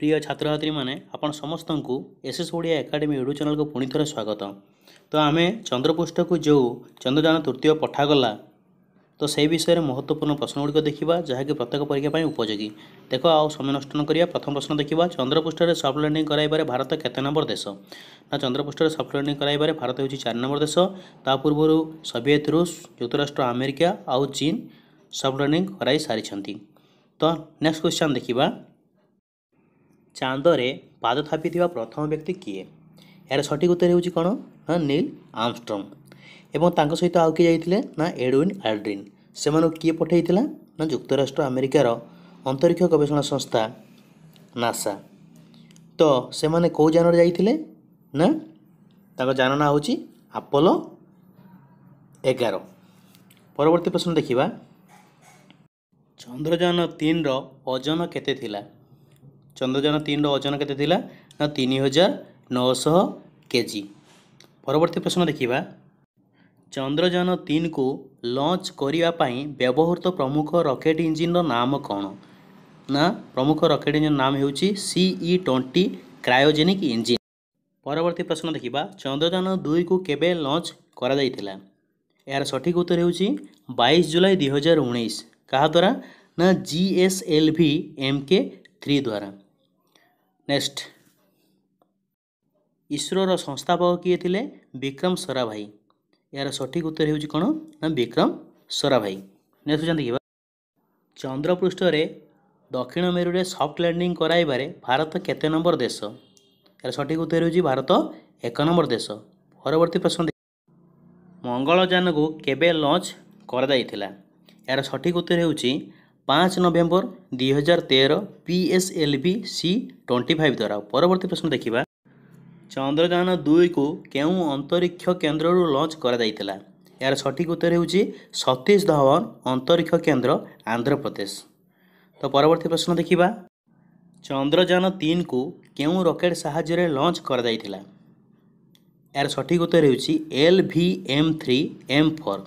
ପ୍ରିୟ ଛାତ୍ରଛାତ୍ରୀମାନେ ଆପଣ ସମସ୍ତଙ୍କୁ S S Odia academy YouTube ଚ୍ୟାନେଲ୍କୁ ପୁଣି ଥରେ ସ୍ୱାଗତ ତ ଆମେ ଚନ୍ଦ୍ରପୃଷ୍ଠକୁ ଯେଉଁ ଚନ୍ଦ୍ରଯାନ ତୃତୀୟ ପଠାଗଲା ତ ସେହି ବିଷୟରେ ମହତ୍ତ୍ୱପୂର୍ଣ୍ଣ ପ୍ରଶ୍ନଗୁଡ଼ିକ ଦେଖିବା ଯାହାକି ପ୍ରତ୍ୟେକ ପରୀକ୍ଷା ପାଇଁ ଉପଯୋଗୀ ଦେଖ ଆଉ ସମୟ ନଷ୍ଟ ନ କରିବା ପ୍ରଥମ ପ୍ରଶ୍ନ ଦେଖିବା ଚନ୍ଦ୍ରପୃଷ୍ଠରେ ସଫ୍ଟ ଲ୍ୟାଣ୍ଡିଂ କରାଇବାରେ ଭାରତ କେତେ ନମ୍ବର ଦେଶ ନା ଚନ୍ଦ୍ରପୃଷ୍ଠରେ ସଫ୍ଟ ଲ୍ୟାଣ୍ଡିଂ କରାଇବାରେ ଭାରତ ହେଉଛି ଚାରି ନମ୍ବର ଦେଶ ତା ପୂର୍ବରୁ ସୋଭିଏତ ରୁଷ ଯୁକ୍ତରାଷ୍ଟ୍ର ଆମେରିକା ଆଉ ଚୀନ ସଫ୍ଟ ଲ୍ୟାଣ୍ଡିଂ କରାଇ ସାରିଛନ୍ତି ତ ନେକ୍ସଟ କ୍ୱେଶ୍ଚନ୍ ଦେଖିବା ଚାନ୍ଦରେ ପାଦ ଥାପିଥିବା ପ୍ରଥମ ବ୍ୟକ୍ତି କିଏ ଏହାର ସଠିକ୍ ଉତ୍ତର ହେଉଛି କ'ଣ ନା ନୀଲ୍ ଆର୍ମଷ୍ଟ୍ରଙ୍ଗ ଏବଂ ତାଙ୍କ ସହିତ ଆଉ କିଏ ଯାଇଥିଲେ ନା ଏଡ଼ୱିନ୍ ଆଲଡ୍ରିନ୍ ସେମାନଙ୍କୁ କିଏ ପଠାଇଥିଲା ନା ଯୁକ୍ତରାଷ୍ଟ୍ର ଆମେରିକାର ଅନ୍ତରୀକ୍ଷ ଗବେଷଣା ସଂସ୍ଥା ନାସା ତ ସେମାନେ କେଉଁ ଯାନରେ ଯାଇଥିଲେ ନା ତାଙ୍କ ଯାନ ନାଁ ହେଉଛି ଆପୋଲୋ ଏଗାର ପରବର୍ତ୍ତୀ ପ୍ରଶ୍ନ ଦେଖିବା ଚନ୍ଦ୍ରଯାନ ତିନିର ଓଜନ କେତେ ଥିଲା ଚନ୍ଦ୍ରଯାନ ତିନିର ଓଜନ କେତେ ଥିଲା ନା ତିନି ହଜାର ନଅଶହ କେଜି ପରବର୍ତ୍ତୀ ପ୍ରଶ୍ନ ଦେଖିବା ଚନ୍ଦ୍ରଯାନ ତିନିକୁ ଲଞ୍ଚ କରିବା ପାଇଁ ବ୍ୟବହୃତ ପ୍ରମୁଖ ରକେଟ୍ ଇଞ୍ଜିନ୍ର ନାମ କ'ଣ ନା ପ୍ରମୁଖ ରକେଟ୍ ଇଞ୍ଜିନ୍ ନାମ ହେଉଛି ସିଇ ଟ୍ୱେଣ୍ଟି କ୍ରାୟୋଜେନିକ୍ ଇଞ୍ଜିନ୍ ପରବର୍ତ୍ତୀ ପ୍ରଶ୍ନ ଦେଖିବା ଚନ୍ଦ୍ରଯାନ ଦୁଇକୁ କେବେ ଲଞ୍ଚ କରାଯାଇଥିଲା ଏହାର ସଠିକ୍ ଉତ୍ତର ହେଉଛି ବାଇଶ ଜୁଲାଇ ଦୁଇହଜାର ଉଣେଇଶ କାହା ଦ୍ୱାରା ନା G S L V M K three ଦ୍ୱାରା ନେକ୍ସଟ ଇସ୍ରୋର ସଂସ୍ଥାପକ କିଏ ଥିଲେ ବିକ୍ରମ ସରାଭାଇ ଏହାର ସଠିକ ଉତ୍ତର ହେଉଛି କ'ଣ ନା ବିକ୍ରମ ସରାଭାଇ ନେଖୁଛନ୍ତି କି ଚନ୍ଦ୍ରପୃଷ୍ଠରେ ଦକ୍ଷିଣ ମେରୁରେ ସଫ୍ଟ ଲ୍ୟାଣ୍ଡିଂ କରାଇବାରେ ଭାରତ କେତେ ନମ୍ବର ଦେଶ ଏହାର ସଠିକ ଉତ୍ତର ହେଉଛି ଭାରତ ଏକ ନମ୍ବର ଦେଶ ପରବର୍ତ୍ତୀ ପ୍ରଶ୍ନ ମଙ୍ଗଳଯାନକୁ କେବେ ଲଞ୍ଚ କରାଯାଇଥିଲା ଏହାର ସଠିକ ଉତ୍ତର ହେଉଛି পাঁচ নভেম্বর দুই হাজার তের পিএসএলভি সি ଟ୍ୱେଣ୍ଟି ଫାଇଭ୍ ଦ୍ୱାରା ପରବର୍ତ୍ତୀ ପ୍ରଶ୍ନ ଦେଖିବା ଚନ୍ଦ୍ରଯାନ ଦୁଇକୁ କେଉଁ ଅନ୍ତରୀକ୍ଷ କେନ୍ଦ୍ରରୁ ଲଞ୍ଚ କରାଯାଇଥିଲା ଏହାର ସଠିକ୍ ଉତ୍ତର ହେଉଛି ସତୀଶ ଧୱନ ଅନ୍ତରୀକ୍ଷ କେନ୍ଦ୍ର ଆନ୍ଧ୍ରପ୍ରଦେଶ ତ ପରବର୍ତ୍ତୀ ପ୍ରଶ୍ନ ଦେଖିବା ଚନ୍ଦ୍ରଯାନ ତିନିକୁ କେଉଁ ରକେଟ୍ ସାହାଯ୍ୟରେ ଲଞ୍ଚ କରାଯାଇଥିଲା ଏହାର ସଠିକ୍ ଉତ୍ତର ହେଉଛି L V M three M four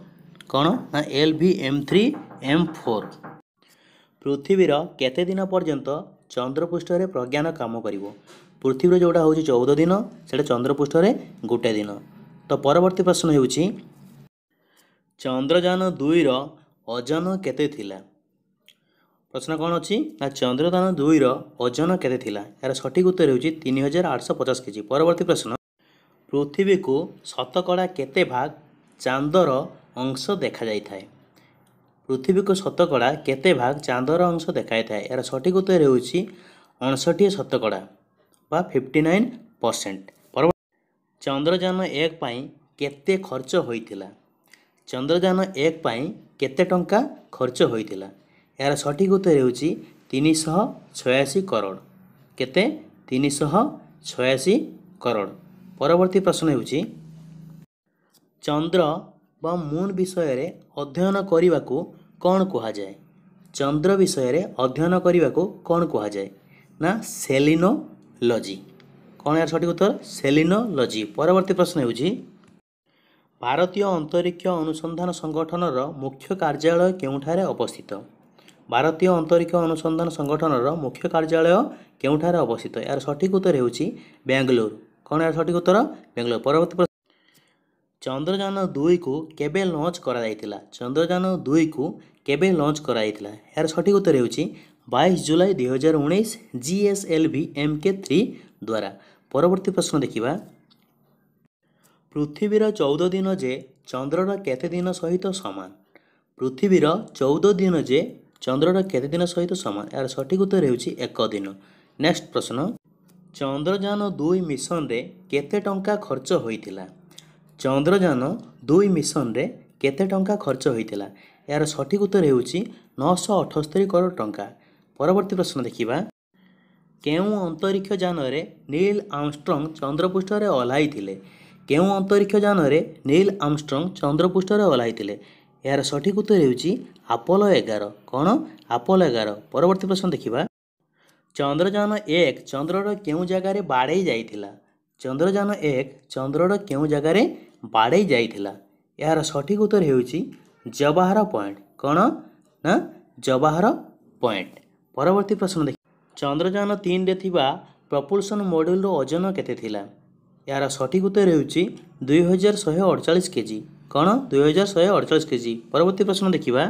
କ'ଣ ନା L V M three M four ପୃଥିବୀର କେତେ ଦିନ ପର୍ଯ୍ୟନ୍ତ ଚନ୍ଦ୍ରପୃଷ୍ଠରେ ପ୍ରଜ୍ଞାନ କାମ କରିବ ପୃଥିବୀର ଯେଉଁଟା ହେଉଛି ଚଉଦ ଦିନ ସେଇଟା ଚନ୍ଦ୍ରପୃଷ୍ଠରେ ଗୋଟେ ଦିନ ତ ପରବର୍ତ୍ତୀ ପ୍ରଶ୍ନ ହେଉଛି ଚନ୍ଦ୍ରଯାନ ଦୁଇର ଓଜନ କେତେ ଥିଲା ପ୍ରଶ୍ନ କ'ଣ ଅଛି ନା ଚନ୍ଦ୍ରଯାନ ଦୁଇର ଓଜନ କେତେ ଥିଲା ଏହାର ସଠିକ ଉତ୍ତର ହେଉଛି ତିନି ହଜାର ଆଠଶହ ପଚାଶ କେଜି ପରବର୍ତ୍ତୀ ପ୍ରଶ୍ନ ପୃଥିବୀକୁ ଶତକଡ଼ା କେତେ ଭାଗ ଚାନ୍ଦର ଅଂଶ ଦେଖାଯାଇଥାଏ ପୃଥିବୀକୁ ଶତକଡ଼ା କେତେ ଭାଗ ଚାନ୍ଦର ଅଂଶ ଦେଖାଇଥାଏ ଏହାର ସଠିକ ଉତ୍ତର ହେଉଛି ଅଣଷଠି ଶତକଡ଼ା ବା ଫିଫ୍ଟି ନାଇନ୍ ପରସେଣ୍ଟ ଚନ୍ଦ୍ରଯାନ ଏକ ପାଇଁ କେତେ ଖର୍ଚ୍ଚ ହୋଇଥିଲା ଚନ୍ଦ୍ରଯାନ ଏକ ପାଇଁ କେତେ ଟଙ୍କା ଖର୍ଚ୍ଚ ହୋଇଥିଲା ଏହାର ସଠିକ ଉତ୍ତର ହେଉଛି ତିନିଶହ ଛୟାଅଶୀ କରୋଡ଼ କେତେ ତିନିଶହ ଛୟାଅଶୀ କରୋଡ଼ ପରବର୍ତ୍ତୀ ପ୍ରଶ୍ନ ହେଉଛି ଚନ୍ଦ୍ର ବା ମୁନ୍ ବିଷୟରେ ଅଧ୍ୟୟନ କରିବାକୁ କ'ଣ କୁହାଯାଏ ଚନ୍ଦ୍ର ବିଷୟରେ ଅଧ୍ୟୟନ କରିବାକୁ କ'ଣ କୁହାଯାଏ ନା ସେଲିନୋଲୋଜି କ'ଣ ଏହାର ସଠିକ ଉତ୍ତର ସେଲିନୋଲୋଜି ପରବର୍ତ୍ତୀ ପ୍ରଶ୍ନ ହେଉଛି ଭାରତୀୟ ଅନ୍ତରିକ୍ଷ ଅନୁସନ୍ଧାନ ସଂଗଠନର ମୁଖ୍ୟ କାର୍ଯ୍ୟାଳୟ କେଉଁଠାରେ ଅବସ୍ଥିତ ଭାରତୀୟ ଅନ୍ତରିକ୍ଷ ଅନୁସନ୍ଧାନ ସଂଗଠନର ମୁଖ୍ୟ କାର୍ଯ୍ୟାଳୟ କେଉଁଠାରେ ଅବସ୍ଥିତ ଏହାର ସଠିକ ଉତ୍ତର ହେଉଛି ବେଙ୍ଗାଲୁରୁ କ'ଣ ଏହାର ସଠିକ ଉତ୍ତର ବେଙ୍ଗାଲୁରୁ ପରବର୍ତ୍ତୀ ଚନ୍ଦ୍ରଯାନ ଦୁଇକୁ କେବେ ଲଞ୍ଚ କରାଯାଇଥିଲା ଚନ୍ଦ୍ରଯାନ ଦୁଇକୁ କେବେ ଲଞ୍ଚ କରାଯାଇଥିଲା ଏହାର ସଠିକ୍ ଉତ୍ତର ହେଉଛି ବାଇଶ ଜୁଲାଇ ଦୁଇହଜାର ଉଣେଇଶ G S L V M K three ଦ୍ୱାରା ପରବର୍ତ୍ତୀ ପ୍ରଶ୍ନ ଦେଖିବା ପୃଥିବୀର ଚଉଦ ଦିନ ଯେ ଚନ୍ଦ୍ରର କେତେ ଦିନ ସହିତ ସମାନ ପୃଥିବୀର ଚଉଦ ଦିନ ଯେ ଚନ୍ଦ୍ରର କେତେ ଦିନ ସହିତ ସମାନ ଏହାର ସଠିକ୍ ଉତ୍ତର ହେଉଛି ଏକ ଦିନ ନେକ୍ସଟ ପ୍ରଶ୍ନ ଚନ୍ଦ୍ରଯାନ ଦୁଇ ମିଶନରେ କେତେ ଟଙ୍କା ଖର୍ଚ୍ଚ ହୋଇଥିଲା ଚନ୍ଦ୍ରଯାନ ଦୁଇ ମିଶନରେ କେତେ ଟଙ୍କା ଖର୍ଚ୍ଚ ହୋଇଥିଲା ଏହାର ସଠିକ ଉତ୍ତର ହେଉଛି ନଅଶହ ଅଠସ୍ତରି କରୋଡ଼ ଟଙ୍କା ପରବର୍ତ୍ତୀ ପ୍ରଶ୍ନ ଦେଖିବା କେଉଁ ଅନ୍ତରୀକ୍ଷ ଯାନରେ ନୀଲ ଆମଷ୍ଟ୍ରଙ୍ଗ ଚନ୍ଦ୍ରପୃଷ୍ଠରେ ଓହ୍ଲାଇଥିଲେ କେଉଁ ଅନ୍ତରୀକ୍ଷ ଯାନରେ ନୀଲ ଆମଷ୍ଟ୍ରଙ୍ଗ ଚନ୍ଦ୍ରପୃଷ୍ଠରେ ଓହ୍ଲାଇଥିଲେ ଏହାର ସଠିକ ଉତ୍ତର ହେଉଛି ଆପୋଲୋ ଏଗାର କ'ଣ ଆପୋଲୋ ଏଗାର ପରବର୍ତ୍ତୀ ପ୍ରଶ୍ନ ଦେଖିବା ଚନ୍ଦ୍ରଯାନ ଏକ ଚନ୍ଦ୍ରର କେଉଁ ଜାଗାରେ ବାଡ଼େଇ ଯାଇଥିଲା ଚନ୍ଦ୍ରଯାନ ଏକ ଚନ୍ଦ୍ରର କେଉଁ ଜାଗାରେ ବାଡ଼େଇ ଯାଇଥିଲା ଏହାର ସଠିକ ଉତ୍ତର ହେଉଛି ଜବାହର ପଏଣ୍ଟ କ'ଣ ନା ଜବାହର ପଏଣ୍ଟ ପରବର୍ତ୍ତୀ ପ୍ରଶ୍ନ ଦେଖ ଚନ୍ଦ୍ରଯାନ ତିନିରେ ଥିବା ପ୍ରପୁଲସନ ମଡ୍ୟୁଲର ଓଜନ କେତେ ଥିଲା ଏହାର ସଠିକ ଉତ୍ତର ହେଉଛି ଦୁଇହଜାର ଶହେ ଅଡ଼ଚାଳିଶ କେଜି କ'ଣ ଦୁଇହଜାର ଶହେ ଅଡ଼ଚାଳିଶ କେଜି ପରବର୍ତ୍ତୀ ପ୍ରଶ୍ନ ଦେଖିବା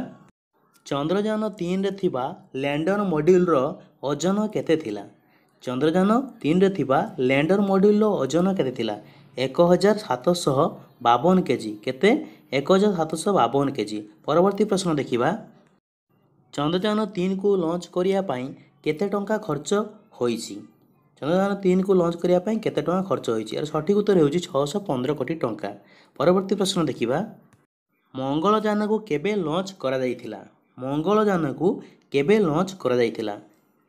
ଚନ୍ଦ୍ରଯାନ ତିନିରେ ଥିବା ଲ୍ୟାଣ୍ଡର ମଡ୍ୟୁଲର ଓଜନ କେତେ ଥିଲା ଚନ୍ଦ୍ରଯାନ ତିନିରେ ଥିବା ଲ୍ୟାଣ୍ଡର ମଡ୍ୟୁଲର ଓଜନ କେତେ ଥିଲା ଏକ ହଜାର ସାତଶହ ବାବନ କେ ଜି କେତେ ଏକ ହଜାର ସାତଶହ ବାବନ କେ ଜି ପରବର୍ତ୍ତୀ ପ୍ରଶ୍ନ ଦେଖିବା ଚନ୍ଦ୍ରଯାନ ତିନିକୁ ଲଞ୍ଚ କରିବା ପାଇଁ କେତେ ଟଙ୍କା ଖର୍ଚ୍ଚ ହୋଇଛି ଚନ୍ଦ୍ରଯାନ ତିନିକୁ ଲଞ୍ଚ କରିବା ପାଇଁ କେତେ ଟଙ୍କା ଖର୍ଚ୍ଚ ହୋଇଛି ଏହାର ସଠିକ ଉତ୍ତର ହେଉଛି ଛଅଶହ ପନ୍ଦର କୋଟି ଟଙ୍କା ପରବର୍ତ୍ତୀ ପ୍ରଶ୍ନ ଦେଖିବା ମଙ୍ଗଳଯାନକୁ କେବେ ଲଞ୍ଚ କରାଯାଇଥିଲା ମଙ୍ଗଳଯାନକୁ କେବେ ଲଞ୍ଚ କରାଯାଇଥିଲା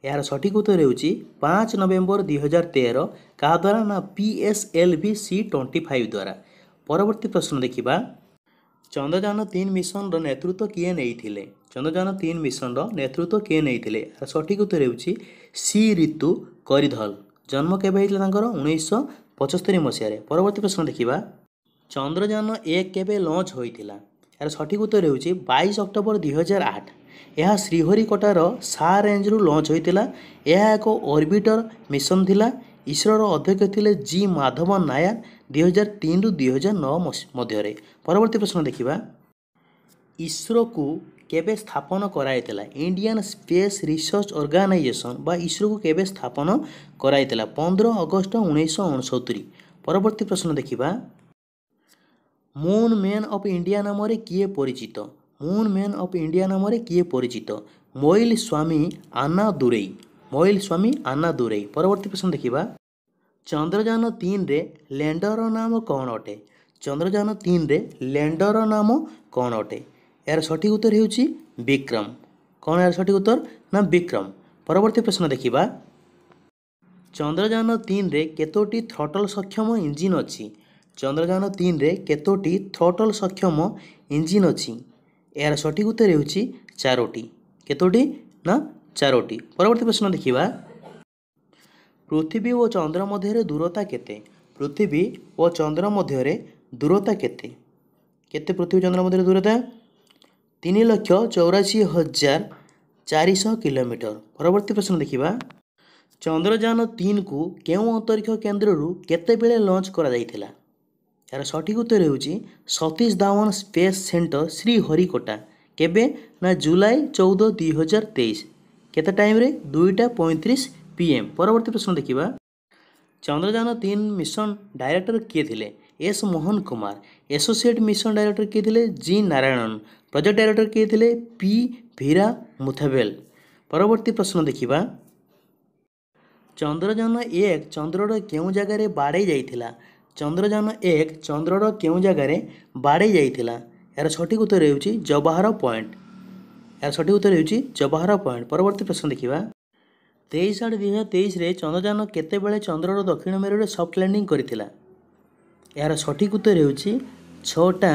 ଏହାର ସଠିକ ଉତ୍ତର ହେଉଛି ପାଞ୍ଚ ନଭେମ୍ବର ଦୁଇହଜାର ତେର କାହାଦ୍ୱାରା ନା P S L V C twenty five ଦ୍ୱାରା ପରବର୍ତ୍ତୀ ପ୍ରଶ୍ନ ଦେଖିବା ଚନ୍ଦ୍ରଯାନ ତିନି ମିଶନର ନେତୃତ୍ୱ କିଏ ନେଇଥିଲେ ଚନ୍ଦ୍ରଯାନ ତିନି ମିଶନର ନେତୃତ୍ୱ କିଏ ନେଇଥିଲେ ଏହାର ସଠିକ ଉତ୍ତର ହେଉଛି ସି ରିତୁ କରିଧଲ ଜନ୍ମ କେବେ ହେଇଥିଲା ତାଙ୍କର ଉଣେଇଶହ ପଞ୍ଚସ୍ତରି ମସିହାରେ ପରବର୍ତ୍ତୀ ପ୍ରଶ୍ନ ଦେଖିବା ଚନ୍ଦ୍ରଯାନ ଏକ କେବେ ଲଞ୍ଚ ହୋଇଥିଲା ଏହାର ସଠିକ ଉତ୍ତର ହେଉଛି ବାଇଶ ଅକ୍ଟୋବର ଦୁଇହଜାର ଆଠ ଏହା ଶ୍ରୀହରିକୋଟାର ସା ରେଞ୍ଜରୁ ଲଞ୍ଚ ହୋଇଥିଲା ଏହା ଏକ ଅର୍ବିଟର ମିଶନ ଥିଲା ଇସ୍ରୋର ଅଧ୍ୟକ୍ଷ ଥିଲେ ଜି ମାଧବ ନାୟାର ଦୁଇହଜାର ତିନିରୁ ଦୁଇହଜାର ନଅ ମଧ୍ୟରେ ପରବର୍ତ୍ତୀ ପ୍ରଶ୍ନ ଦେଖିବା ଇସ୍ରୋକୁ କେବେ ସ୍ଥାପନ କରାଯାଇଥିଲା ଇଣ୍ଡିଆନ ସ୍ପେସ୍ ରିସର୍ଚ୍ଚ ଅର୍ଗାନାଇଜେସନ୍ ବା ଇସ୍ରୋକୁ କେବେ ସ୍ଥାପନ କରାଯାଇଥିଲା ପନ୍ଦର ଅଗଷ୍ଟ ଉଣେଇଶହ ଅଣସତୁରୀ ପରବର୍ତ୍ତୀ ପ୍ରଶ୍ନ ଦେଖିବା ମୁନ୍ ମେନ୍ ଅଫ୍ ଇଣ୍ଡିଆ ନାମରେ କିଏ ପରିଚିତ ମୁନ୍ ମ୍ୟାନ୍ ଅଫ୍ ଇଣ୍ଡିଆ ନାମରେ କିଏ ପରିଚିତ ମୋଇଲ ସ୍ୱାମୀ ଆନା ଦୁରେଇ ମୋଇଲ ସ୍ୱାମୀ ଆନା ଦୁରେଇ ପରବର୍ତ୍ତୀ ପ୍ରଶ୍ନ ଦେଖିବା ଚନ୍ଦ୍ରଯାନ ତିନିରେ ଲ୍ୟାଣ୍ଡରର ନାମ କ'ଣ ଅଟେ ଚନ୍ଦ୍ରଯାନ ତିନିରେ ଲ୍ୟାଣ୍ଡରର ନାମ କ'ଣ ଅଟେ ଏହାର ସଠିକ ଉତ୍ତର ହେଉଛି ବିକ୍ରମ କ'ଣ ଏହାର ସଠିକ ଉତ୍ତର ନା ବିକ୍ରମ ପରବର୍ତ୍ତୀ ପ୍ରଶ୍ନ ଦେଖିବା ଚନ୍ଦ୍ରଯାନ ତିନିରେ କେତୋଟି ଥ୍ରଟଲ ସକ୍ଷମ ଇଞ୍ଜିନ୍ ଅଛି ଚନ୍ଦ୍ରଯାନ ତିନିରେ କେତୋଟି ଥ୍ରଟଲ ସକ୍ଷମ ଇଞ୍ଜିନ୍ ଅଛି ଏହାର ସଠିକ୍ ଉତ୍ତର ହେଉଛି ଚାରୋଟି କେତୋଟି ନା ଚାରୋଟି ପରବର୍ତ୍ତୀ ପ୍ରଶ୍ନ ଦେଖିବା ପୃଥିବୀ ଓ ଚନ୍ଦ୍ର ମଧ୍ୟରେ ଦୂରତା କେତେ ପୃଥିବୀ ଓ ଚନ୍ଦ୍ର ମଧ୍ୟରେ ଦୂରତା କେତେ କେତେ ପୃଥିବୀ ଚନ୍ଦ୍ର ମଧ୍ୟରେ ଦୂରତା ତିନି ଲକ୍ଷ ଚଉରାଶୀ ହଜାର ଚାରିଶହ କିଲୋମିଟର ପରବର୍ତ୍ତୀ ପ୍ରଶ୍ନ ଦେଖିବା ଚନ୍ଦ୍ରଯାନ ତିନିକୁ କେଉଁ ଅନ୍ତରୀକ୍ଷ କେନ୍ଦ୍ରରୁ କେତେବେଳେ ଲଞ୍ଚ କରାଯାଇଥିଲା ଏହାର সঠিক ଉତ୍ତର ହେଉଛି ସତୀଶ ধাওয়ান ସ୍ପେସ୍ ସେଣ୍ଟର শ্রীহরিকোটা কেবে না জুলাই চৌদ দুই হଜାର ତେଇଶ କେତେ ଟାଇମ୍ରେ ଦୁଇଟା ପଇଁତିରିଶ ପି ଏମ୍ ପରବର୍ତ୍ତୀ ପ୍ରଶ୍ନ ଦେଖିବା ଚନ୍ଦ୍ରଯାନ ତିନି ମିଶନ ଡାଇରେକ୍ଟର କିଏ ଥିଲେ S Mohan Kumar associate mission director କିଏ ଥିଲେ ଜି ନାରାୟଣନ ପ୍ରୋଜେକ୍ଟ ଡାଇରେକ୍ଟର କିଏ ଥିଲେ ପି ଭୀରା ମୁଥବେଲ ପରବର୍ତ୍ତୀ ପ୍ରଶ୍ନ ଦେଖିବା ଚନ୍ଦ୍ରଯାନ ଏକ ଚନ୍ଦ୍ରର କେଉଁ ଜାଗାରେ ବାଡ଼େଇ ଯାଇଥିଲା ଚନ୍ଦ୍ରଯାନ ଏକ ଚନ୍ଦ୍ରର କେଉଁ ଜାଗାରେ ବାଡ଼େଇ ଯାଇଥିଲା ଏହାର ସଠିକ ଉତ୍ତର ହେଉଛି ଜବାହର ପଏଣ୍ଟ ଏହାର ସଠିକ ଉତ୍ତର ହେଉଛି ଜବାହର ପଏଣ୍ଟ ପରବର୍ତ୍ତୀ ପ୍ରଶ୍ନ ଦେଖିବା ତେଇଶ ଆଠ ଦୁଇ ହଜାର ତେଇଶରେ ଚନ୍ଦ୍ରଯାନ କେତେବେଳେ ଚନ୍ଦ୍ରର ଦକ୍ଷିଣ ମେରୁରେ ସଫ୍ଟ ଲ୍ୟାଣ୍ଡିଂ କରିଥିଲା ଏହାର ସଠିକ ଉତ୍ତର ହେଉଛି ଛଅଟା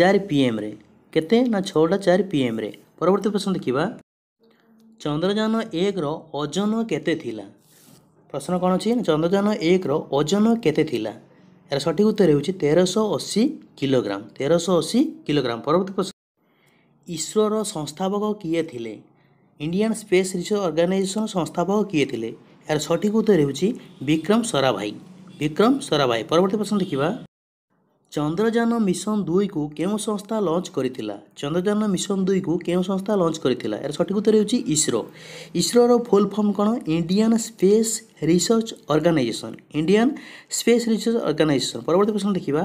ଚାରି ପି ଏମ୍ରେ କେତେ ନା ଛଅଟା ଚାରି ପିଏମ୍ରେ ପରବର୍ତ୍ତୀ ପ୍ରଶ୍ନ ଦେଖିବା ଚନ୍ଦ୍ରଯାନ ଏକର ଓଜନ କେତେ ଥିଲା ପ୍ରଶ୍ନ କ'ଣ ଅଛି ଚନ୍ଦ୍ରଯାନ ଏକର ଓଜନ କେତେ ଥିଲା ଏହାର ସଠିକ ଉତ୍ତର ହେଉଛି ତେରଶହ ଅଶୀ କିଲୋଗ୍ରାମ ତେରଶହ ଅଶୀ କିଲୋଗ୍ରାମ ପରବର୍ତ୍ତୀ ପ୍ରଶ୍ନ ଇସ୍ରୋର ସଂସ୍ଥାପକ କିଏ ଥିଲେ ଇଣ୍ଡିଆନ୍ ସ୍ପେସ୍ ରିସର୍ଚ ଅର୍ଗାନାଇଜେସନ୍ ସଂସ୍ଥାପକ କିଏ ଥିଲେ ଏହାର ସଠିକ ଉତ୍ତର ହେଉଛି ବିକ୍ରମ ସରାଭାଇ ବିକ୍ରମ ସରାଭାଇ ପରବର୍ତ୍ତୀ ପ୍ରଶ୍ନ ଦେଖିବା ଚନ୍ଦ୍ରଯାନ ମିଶନ ଦୁଇକୁ କେଉଁ ସଂସ୍ଥା ଲଞ୍ଚ କରିଥିଲା ଚନ୍ଦ୍ରଯାନ ମିଶନ ଦୁଇକୁ କେଉଁ ସଂସ୍ଥା ଲଞ୍ଚ କରିଥିଲା ଏହାର ସଠିକ ଉତ୍ତର ହେଉଛି ଇସ୍ରୋ ଇସ୍ରୋର ଫୁଲ୍ ଫର୍ମ କ'ଣ Indian space research organisation Indian space research organisation ପରବର୍ତ୍ତୀ ପ୍ରଶ୍ନ ଦେଖିବା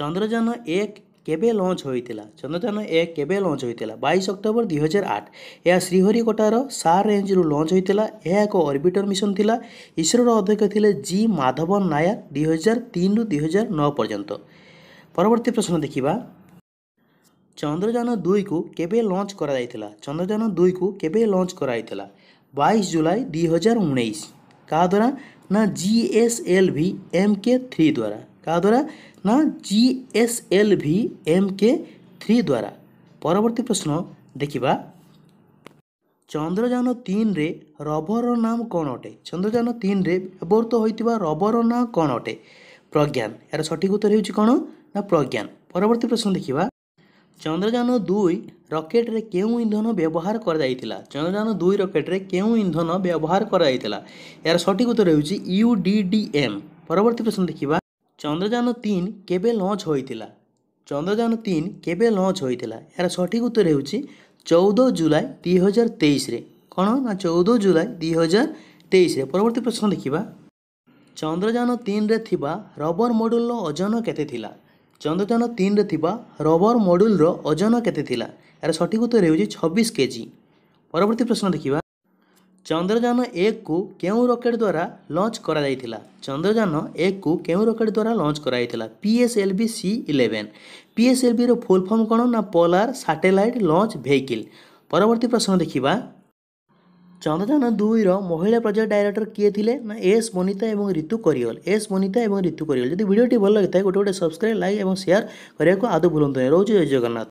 ଚନ୍ଦ୍ରଯାନ ଏକ କେବେ ଲଞ୍ଚ ହୋଇଥିଲା ଚନ୍ଦ୍ରଯାନ ଏ କେବେ ଲଞ୍ଚ ହୋଇଥିଲା ବାଇଶ ଅକ୍ଟୋବର ଦୁଇହଜାର ଆଠ ଏହା ଶ୍ରୀହରିକୋଟାର ସାର୍ ରେଞ୍ଜରୁ ଲଞ୍ଚ ହୋଇଥିଲା ଏହା ଏକ ଅର୍ବିଟର ମିଶନ ଥିଲା ଇସ୍ରୋର ଅଧ୍ୟକ୍ଷ ଥିଲେ ଜି ମାଧବନ ନାୟକ ଦୁଇହଜାର ତିନିରୁ ଦୁଇହଜାର ନଅ ପର୍ଯ୍ୟନ୍ତ ପରବର୍ତ୍ତୀ ପ୍ରଶ୍ନ ଦେଖିବା ଚନ୍ଦ୍ରଯାନ ଦୁଇକୁ କେବେ ଲଞ୍ଚ କରାଯାଇଥିଲା ଚନ୍ଦ୍ରଯାନ ଦୁଇକୁ କେବେ ଲଞ୍ଚ କରାଯାଇଥିଲା ବାଇଶ ଜୁଲାଇ ଦୁଇହଜାର ଉଣେଇଶ କାହା ଦ୍ୱାରା ନା G S L V M K three ଦ୍ୱାରା କାହା ଦ୍ୱାରା ନା G S L V M K three ଦ୍ୱାରା ପରବର୍ତ୍ତୀ ପ୍ରଶ୍ନ ଦେଖିବା ଚନ୍ଦ୍ରଯାନ ତିନିରେ ରବରର ନାମ କ'ଣ ଅଟେ ଚନ୍ଦ୍ରଯାନ ତିନିରେ ବ୍ୟବହୃତ ହୋଇଥିବା ରବରର ନାଁ କ'ଣ ଅଟେ ପ୍ରଜ୍ଞାନ ଏହାର ସଠିକ୍ ଉତ୍ତର ହେଉଛି କ'ଣ ନା ପ୍ରଜ୍ଞାନ ପରବର୍ତ୍ତୀ ପ୍ରଶ୍ନ ଦେଖିବା ଚନ୍ଦ୍ରଯାନ ଦୁଇ ରକେଟ୍ରେ କେଉଁ ଇନ୍ଧନ ବ୍ୟବହାର କରାଯାଇଥିଲା ଚନ୍ଦ୍ରଯାନ ଦୁଇ ରକେଟ୍ରେ କେଉଁ ଇନ୍ଧନ ବ୍ୟବହାର କରାଯାଇଥିଲା ଏହାର ସଠିକ୍ ଉତ୍ତର ହେଉଛି ୟୁ ଡି ଡି ଏମ୍ ପରବର୍ତ୍ତୀ ପ୍ରଶ୍ନ ଦେଖିବା চন্দ্রযান তিন কেবে লଞ୍ଚ ହୋଇଥିଲା চন্দ্রযান তিন কেবে লଞ୍ଚ ହୋଇଥିଲା ଏହାର ସଠିକ୍ ଉତ୍ତର ହେଉଛି ଚଉଦ ଜୁଲାଇ ଦୁଇ ହଜାର ତେଇଶରେ କ'ଣ ନା ଚଉଦ ଜୁଲାଇ ଦୁଇ ହଜାର ତେଇଶରେ ପରବର୍ତ୍ତୀ ପ୍ରଶ୍ନ ଦେଖିବା ଚନ୍ଦ୍ରଯାନ ତିନିରେ ଥିବା ରବର ମଡ୍ୟୁଲ୍ର ଓଜନ କେତେ ଥିଲା ଚନ୍ଦ୍ରଯାନ ତିନିରେ ଥିବା ରବର ମଡ୍ୟୁଲ୍ର ଓଜନ କେତେ ଥିଲା ଏହାର ସଠିକ୍ ଉତ୍ତର ହେଉଛି ଛବିଶ କେଜି ପରବର୍ତ୍ତୀ ପ୍ରଶ୍ନ ଦେଖିବା ଚନ୍ଦ୍ରଯାନ ଏକକୁ କେଉଁ ରକେଟ୍ ଦ୍ୱାରା ଲଞ୍ଚ କରାଯାଇଥିଲା ଚନ୍ଦ୍ରଯାନ ଏକକୁ କେଉଁ ରକେଟ୍ ଦ୍ୱାରା ଲଞ୍ଚ କରାଯାଇଥିଲା ପିଏସ୍ଏଲ୍ଭି ସି ଇଲେଭେନ୍ ପିଏସ୍ଏଲ୍ଭିର ଫୁଲ୍ ଫର୍ମ କ'ଣ ନା ପୋଲାର ସାଟେଲାଇଟ୍ ଲଞ୍ଚ ଭେହିକିଲ୍ ପରବର୍ତ୍ତୀ ପ୍ରଶ୍ନ ଦେଖିବା ଚନ୍ଦ୍ରଯାନ ଦୁଇର ମହିଳା ପ୍ରୋଜେକ୍ଟ ଡାଇରେକ୍ଟର କିଏ ଥିଲେ ନା ଏସ୍ ବନିତା ଏବଂ ରିତୁ କରିଓଲ ଏସ୍ ବନିତା ଏବଂ ରିତୁ କରିଓଲ ଯଦି ଭିଡ଼ିଓଟି ଭଲ ଲାଗିଥାଏ ଗୋଟେ ଗୋଟେ ସବସ୍କ୍ରାଇବ୍ ଲାଇକ୍ ଏବଂ ସେୟାର କରିବାକୁ ଆଦୌ ଭୁଲନ୍ତୁ ନାହିଁ ରହୁଛି ଜୟ ଜଗନ୍ନାଥ